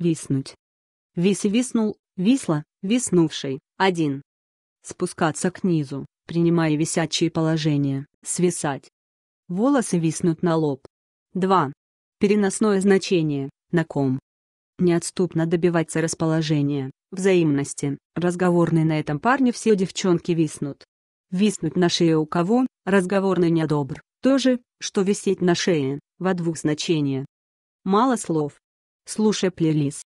Виснуть. Виси виснул, висла, виснувший, один. Спускаться к низу, принимая висячие положения, свисать. Волосы виснут на лоб. 2. Переносное значение, на ком. Неотступно добиваться расположения, взаимности, разговорной на этом парне все девчонки виснут. Виснуть на шее у кого, разговорный недобр, то же, что висеть на шее, во двух значениях. Мало слов, Слушай плейлист.